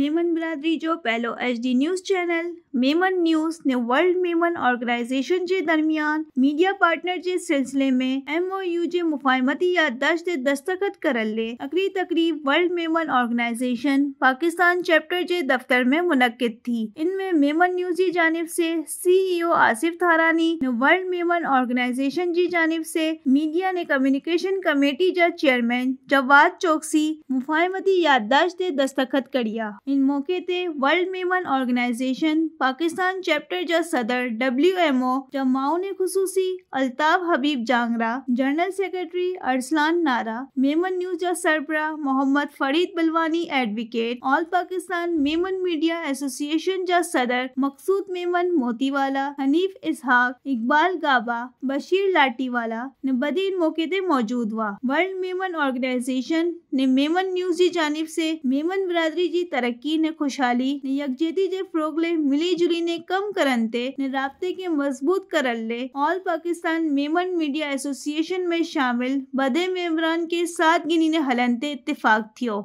मेमन बिरादरी जो पहलो H D news channel Memon news ने वर्ल्ड मेमन ऑर्गेनाइजेशन के दरमियान मीडिया पार्टनर के सिलसिले में एम ओ यू के मुफाहमती याददाश्त दस्तखत कर ले अगली तकरीब world Memon organisation Pakistan chapter के दफ्तर में मुनद थी इनमें मेमन न्यूज की जानब से सीईओ e आसिफ थारानी ने वर्ल्ड मेमन ऑर्गेनाइजेशन की जानब से मीडिया ने कम्युनिकेशन कमेटी का चेयरमैन जवाद चौकसी मुफाहमती याददाश्त दस्तखत करिया इन मौके पर world Memon organisation Pakistan chapter जा सदर डब्ल्यू एम ओ जमाओ ने खसूसी Altaf Habib Jangra general secretary Arsalan Nara Memon news जा सरबरा Mohammad Farid Balwani advocate all Pakistan Memon media association जा सदर मकसूद मेमन मोतीवाला हनीफ इसहाक इकबाल गाबा बशीर लाटीवाला ने बदी इन मौके पर मौजूद हुआ वर्ल्ड मेमन ऑर्गेनाइजेशन ने मेमन न्यूज की जानब से मेमन बरदरी की तरक्की यकीन खुशहाली ने यकजेती जे फ्रोगले मिली जुली ने कम करते ने रबते के मजबूत कर ले all Pakistan Memon media association में शामिल बदे मेम्बरान के साथ गिनी ने हलनते इतफाक थियो